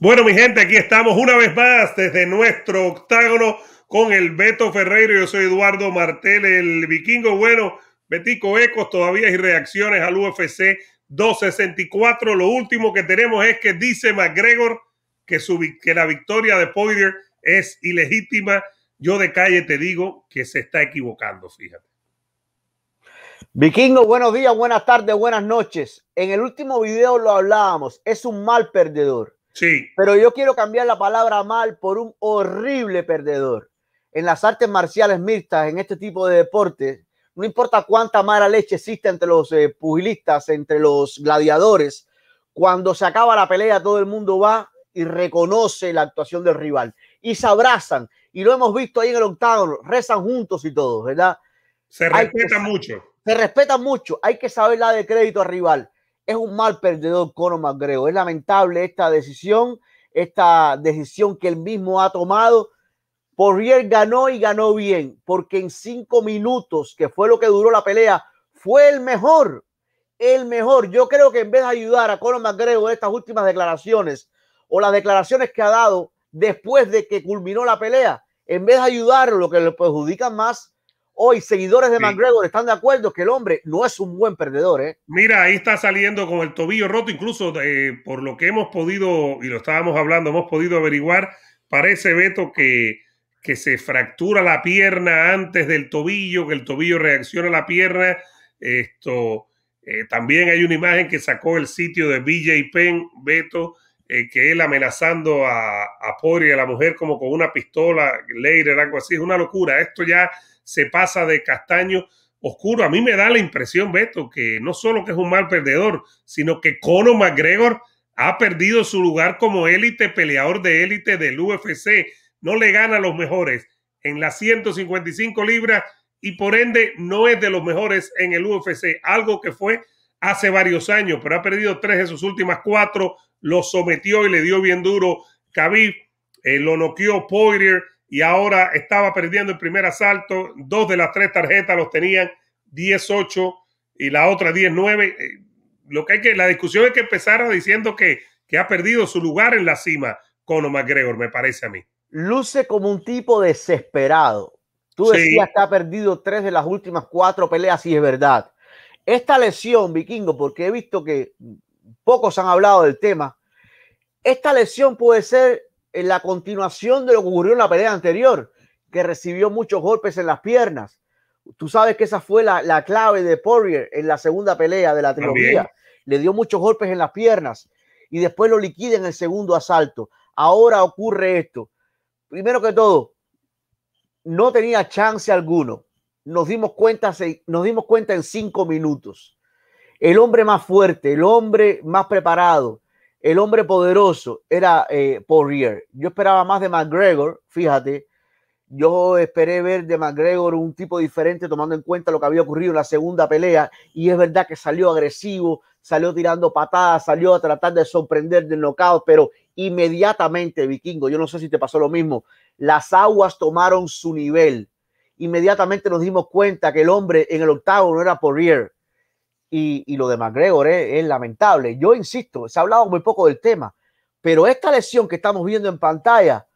Bueno, mi gente, aquí estamos una vez más desde nuestro octágono con el Beto Ferreiro. Yo soy Eduardo Martel, el vikingo. Bueno, Betico Ecos, todavía hay reacciones al UFC 264. Lo último que tenemos es que dice McGregor que, que la victoria de Poirier es ilegítima. Yo de calle te digo que se está equivocando, fíjate. Vikingo, buenos días, buenas tardes, buenas noches. En el último video lo hablábamos, es un mal perdedor. Pero yo quiero cambiar la palabra mal por un horrible perdedor. En las artes marciales mixtas, en este tipo de deporte. no importa cuánta mala leche existe entre los eh, pugilistas, entre los gladiadores, cuando se acaba la pelea todo el mundo va y reconoce la actuación del rival y se abrazan y lo hemos visto ahí en el octágono, rezan juntos y todos. ¿verdad? Se respeta mucho. Se respeta mucho, hay que saber la de crédito al rival es un mal perdedor Conor McGregor. Es lamentable esta decisión, esta decisión que él mismo ha tomado. Porrier ganó y ganó bien, porque en cinco minutos, que fue lo que duró la pelea, fue el mejor, el mejor. Yo creo que en vez de ayudar a Conor McGregor estas últimas declaraciones o las declaraciones que ha dado después de que culminó la pelea, en vez de ayudarlo, lo que le perjudica más hoy seguidores de McGregor están de acuerdo que el hombre no es un buen perdedor. ¿eh? Mira, ahí está saliendo con el tobillo roto, incluso eh, por lo que hemos podido, y lo estábamos hablando, hemos podido averiguar, parece Beto que, que se fractura la pierna antes del tobillo, que el tobillo reacciona a la pierna. Esto eh, también hay una imagen que sacó el sitio de BJ Penn, Beto, eh, que él amenazando a, a Pori, a la mujer, como con una pistola, Leire, algo así, es una locura. Esto ya se pasa de castaño oscuro. A mí me da la impresión, Beto, que no solo que es un mal perdedor, sino que Cono McGregor ha perdido su lugar como élite, peleador de élite del UFC. No le gana a los mejores en las 155 libras y por ende no es de los mejores en el UFC, algo que fue hace varios años, pero ha perdido tres de sus últimas cuatro, lo sometió y le dio bien duro Khabib, eh, lo noqueó Poirier y ahora estaba perdiendo el primer asalto, dos de las tres tarjetas los tenían 18 y la otra 10-9. Eh, lo que hay que, la discusión es que empezara diciendo que, ha perdido su lugar en la cima con McGregor, me parece a mí. Luce como un tipo desesperado. Tú decías que ha perdido tres de las últimas cuatro peleas y es verdad esta lesión, vikingo, porque he visto que pocos han hablado del tema, esta lesión puede ser en eh, la continuación de lo que ocurrió en la pelea anterior, que recibió muchos golpes en las piernas. Tú sabes que esa fue la, clave de Poirier en la segunda pelea de la trilogía. Le dio muchos golpes en las piernas y después lo liquida en el segundo asalto. Ahora ocurre esto. Primero que todo, no tenía chance alguno nos dimos cuenta, nos dimos cuenta en cinco minutos. El hombre más fuerte, el hombre más preparado, el hombre poderoso era eh, Porrier. Yo esperaba más de McGregor, fíjate. Yo esperé ver de McGregor un tipo diferente tomando en cuenta lo que había ocurrido en la segunda pelea y es verdad que salió agresivo, salió tirando patadas, salió a tratar de sorprender del nocaut, pero inmediatamente, Vikingo, yo no sé si te pasó lo mismo, las aguas tomaron su nivel inmediatamente nos dimos cuenta que el hombre en el octavo no era Poirier. Y, y lo de McGregor eh, es, lamentable. Yo insisto, se ha hablado muy poco del tema, pero esta lesión que estamos viendo en pantalla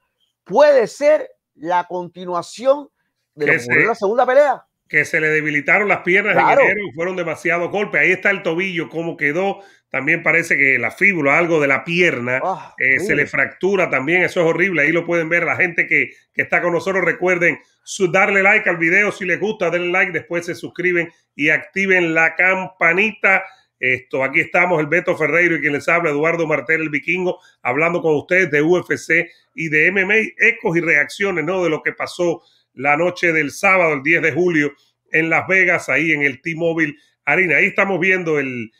puede ser la continuación de la segunda pelea que se le debilitaron las piernas y fueron demasiados golpes. Ahí está el tobillo, cómo quedó. También parece que la fíbula, algo de la pierna, ah, eh, se le fractura también. Eso es horrible. Ahí lo pueden ver. La gente que, está con nosotros, recuerden su, darle like al video si les gusta, denle like. Después se suscriben y activen la campanita. Esto, aquí estamos, el Beto Ferreiro y quien les habla, Eduardo Martel, el vikingo, hablando con ustedes de UFC y de MMA, ecos y reacciones, ¿no? De lo que pasó la noche del sábado, el 10 de julio, en Las Vegas, ahí en el T-Mobile Arena. Ahí estamos viendo el,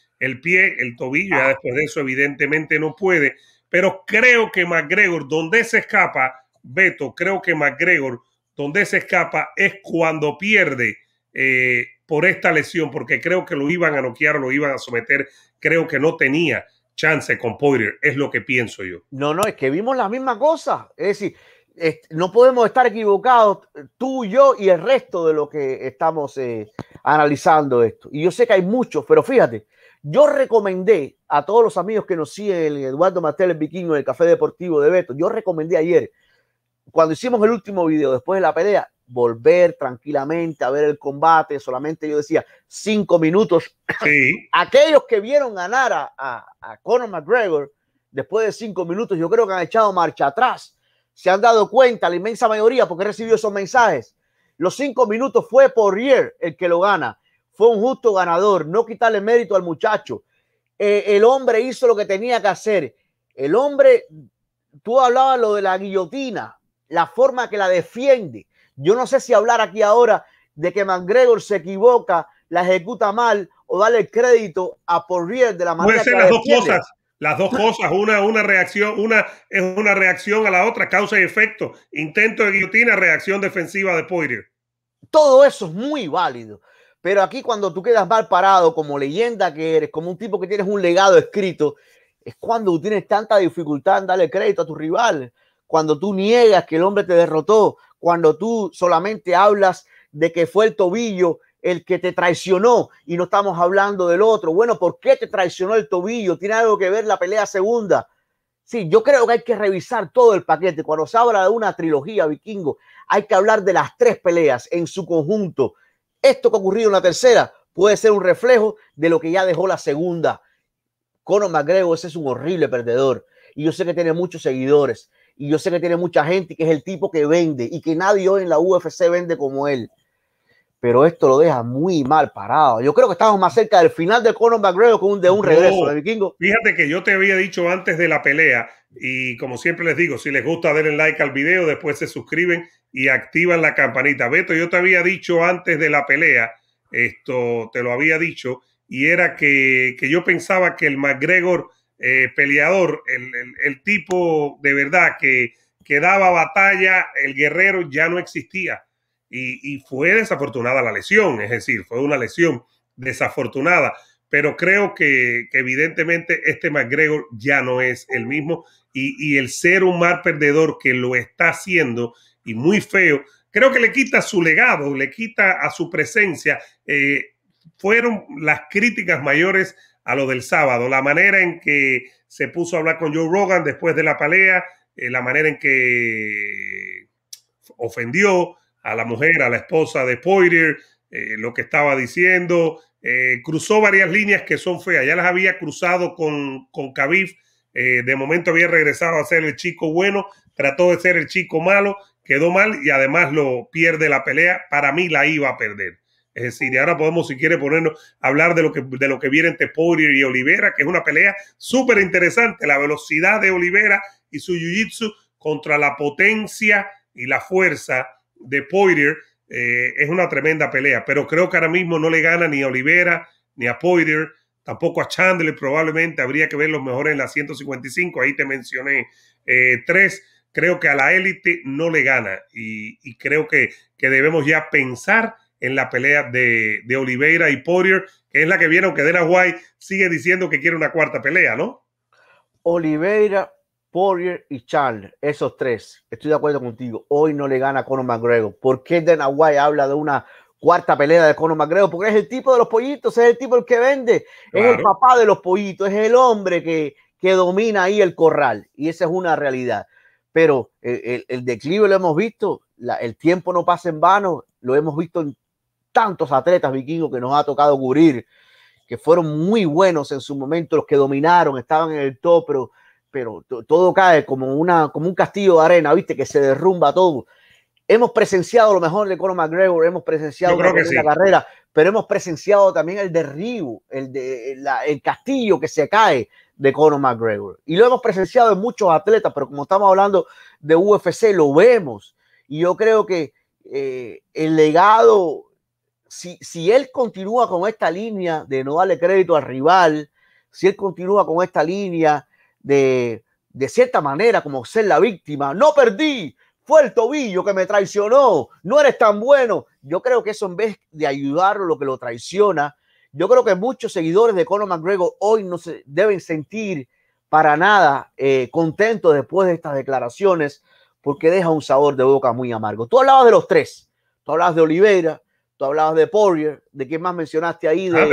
pie, el tobillo, ya ah. después de eso evidentemente no puede, pero creo que McGregor, donde se escapa, Beto, creo que McGregor, donde se escapa es cuando pierde eh, por esta lesión, porque creo que lo iban a noquear, lo iban a someter, creo que no tenía chance con Poirier, es lo que pienso yo. No, no, es que vimos la misma cosa, es decir, no podemos estar equivocados tú, yo y el resto de lo que estamos eh, analizando esto. Y yo sé que hay muchos, pero fíjate, yo recomendé a todos los amigos que nos siguen en Eduardo Martel, el Vikingo, en el Café Deportivo de Beto, yo recomendé ayer, cuando hicimos el último video después de la pelea, volver tranquilamente a ver el combate, solamente yo decía cinco minutos. Aquellos que vieron ganar a Conor McGregor después de cinco minutos, yo creo que han echado marcha atrás se han dado cuenta, la inmensa mayoría, porque recibió esos mensajes. Los cinco minutos fue Porrier el que lo gana. Fue un justo ganador. No quitarle mérito al muchacho. Eh, el hombre hizo lo que tenía que hacer. El hombre, tú hablabas lo de la guillotina, la forma que la defiende. Yo no sé si hablar aquí ahora de que McGregor se equivoca, la ejecuta mal o darle crédito a Porrier de la manera Puede ser las dos cosas. Las dos cosas, una, una reacción, una es una reacción a la otra, causa y efecto, intento de guillotina, reacción defensiva de Poirier. Todo eso es muy válido, pero aquí cuando tú quedas mal parado como leyenda que eres, como un tipo que tienes un legado escrito, es cuando tú tienes tanta dificultad en darle crédito a tu rival, cuando tú niegas que el hombre te derrotó, cuando tú solamente hablas de que fue el tobillo el que te traicionó y no estamos hablando del otro. Bueno, ¿por qué te traicionó el tobillo? ¿Tiene algo que ver la pelea segunda? Sí, yo creo que hay que revisar todo el paquete. Cuando se habla de una trilogía vikingo, hay que hablar de las tres peleas en su conjunto. Esto que ha ocurrido en la tercera puede ser un reflejo de lo que ya dejó la segunda. Conor McGregor ese es un horrible perdedor y yo sé que tiene muchos seguidores y yo sé que tiene mucha gente que es el tipo que vende y que nadie hoy en la UFC vende como él pero esto lo deja muy mal parado. Yo creo que estamos más cerca del final del Conor McGregor que un, de un regreso de Vikingo. Fíjate que yo te había dicho antes de la pelea, y como siempre les digo, si les gusta denle like al video, después se suscriben y activan la campanita. Beto, yo te había dicho antes de la pelea, esto te lo había dicho, y era que, yo pensaba que el McGregor eh, peleador, el, el, tipo de verdad que, que daba batalla, el guerrero ya no existía y, fue desafortunada la lesión, es decir, fue una lesión desafortunada, pero creo que, evidentemente este McGregor ya no es el mismo y, el ser un mal perdedor que lo está haciendo y muy feo, creo que le quita su legado, le quita a su presencia. Eh, fueron las críticas mayores a lo del sábado, la manera en que se puso a hablar con Joe Rogan después de la pelea, eh, la manera en que ofendió, a la mujer, a la esposa de Poirier, eh, lo que estaba diciendo. Eh, cruzó varias líneas que son feas. Ya las había cruzado con, con eh, de momento había regresado a ser el chico bueno. Trató de ser el chico malo. Quedó mal y además lo pierde la pelea. Para mí la iba a perder. Es decir, y ahora podemos, si quiere, ponernos a hablar de lo que, de lo que viene entre Poirier y Olivera, que es una pelea súper interesante. La velocidad de Olivera y su jiu-jitsu contra la potencia y la fuerza de Poirier eh, es una tremenda pelea, pero creo que ahora mismo no le gana ni a Olivera, ni a Poirier, tampoco a Chandler, probablemente habría que ver los mejores en la 155, ahí te mencioné eh, tres, creo que a la élite no le gana y, creo que, debemos ya pensar en la pelea de, Oliveira y Poirier, que es la que viene, aunque La Guay sigue diciendo que quiere una cuarta pelea, ¿no? Oliveira Poirier y Charles, esos tres, estoy de acuerdo contigo, hoy no le gana a Conor McGregor. ¿Por qué Dana White habla de una cuarta pelea de Conor McGregor? Porque es el tipo de los pollitos, es el tipo el que vende, es el papá de los pollitos, es el hombre que, que domina ahí el corral. Y esa es una realidad. Pero eh, el, declive lo hemos visto, el tiempo no pasa en vano, lo hemos visto en tantos atletas vikingos que nos ha tocado cubrir, que fueron muy buenos en su momento, los que dominaron, estaban en el top, pero pero todo cae como, una, como un castillo de arena, ¿viste? Que se derrumba todo. Hemos presenciado lo mejor de Conor McGregor, hemos presenciado la carrera, pero hemos presenciado también el derribo, el, de, la, el castillo que se cae de Conor McGregor. Y lo hemos presenciado en muchos atletas, pero como estamos hablando de UFC, lo vemos. Y yo creo que eh, el legado, si, si él continúa con esta línea de no darle crédito al rival, si él continúa con esta línea de, cierta manera como ser la víctima. No perdí, fue el tobillo que me traicionó, no eres tan bueno. Yo creo que eso en vez de ayudarlo, lo que lo traiciona, yo creo que muchos seguidores de Conor McGregor hoy no se deben sentir para nada eh, contentos después de estas declaraciones, porque deja un sabor de boca muy amargo. Tú hablabas de los tres, tú hablabas de Oliveira, tú hablabas de Poirier, de quién más mencionaste ahí. Ah,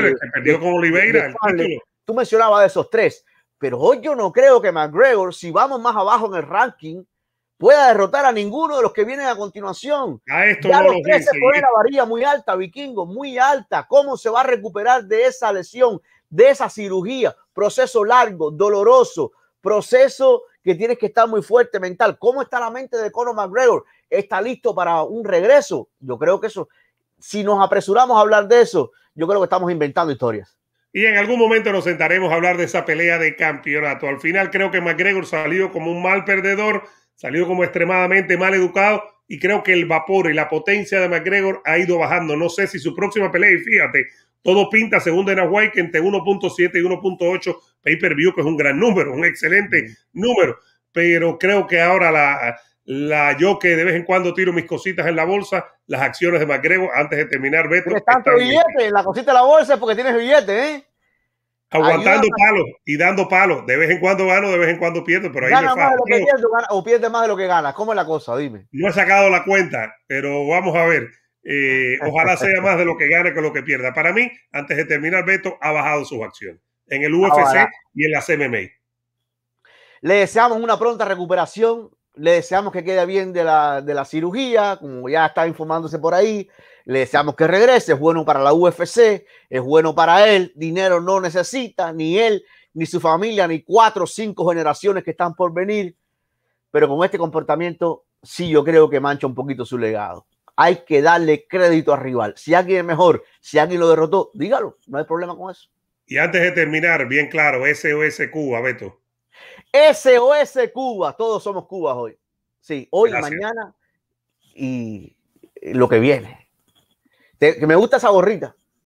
tú mencionabas de esos tres. Pero hoy yo no creo que McGregor, si vamos más abajo en el ranking, pueda derrotar a ninguno de los que vienen a continuación. ya los tres se ponen ¿eh? la varilla muy alta, vikingo, muy alta. ¿Cómo se va a recuperar de esa lesión, de esa cirugía? Proceso largo, doloroso, proceso que tienes que estar muy fuerte mental. ¿Cómo está la mente de Conor McGregor? ¿Está listo para un regreso? Yo creo que eso, si nos apresuramos a hablar de eso, yo creo que estamos inventando historias. Y en algún momento nos sentaremos a hablar de esa pelea de campeonato. Al final creo que McGregor salió como un mal perdedor, salió como extremadamente mal educado y creo que el vapor y la potencia de McGregor ha ido bajando. No sé si su próxima pelea, y fíjate, todo pinta según Dana que entre 1.7 y 1.8 pay-per-view, que es un gran número, un excelente número. Pero creo que ahora la, la yo que de vez en cuando tiro mis cositas en la bolsa, las acciones de MacGregor antes de terminar Beto. Tienes tanto billete, la cosita de la bolsa porque tienes billete, ¿eh? Aguantando palos y dando palos. De vez en cuando gano, de vez en cuando pierdo, pero ahí más o pierde más de lo que gana ¿Cómo es la cosa? Dime. yo he sacado la cuenta, pero vamos a ver. Eh, ojalá sea más de lo que gane que lo que pierda. Para mí, antes de terminar, Beto ha bajado sus acciones en el UFC y en la CMMI. Le deseamos una pronta recuperación le deseamos que quede bien de la, de la cirugía, como ya está informándose por ahí. Le deseamos que regrese. Es bueno para la UFC, es bueno para él. Dinero no necesita, ni él, ni su familia, ni cuatro o cinco generaciones que están por venir. Pero con este comportamiento, sí, yo creo que mancha un poquito su legado. Hay que darle crédito al rival. Si alguien es mejor, si alguien lo derrotó, dígalo. No hay problema con eso. Y antes de terminar, bien claro, SOS Cuba, Beto. SOS Cuba, todos somos cubas hoy. Sí, hoy, mañana y lo que viene. que me gusta esa gorrita.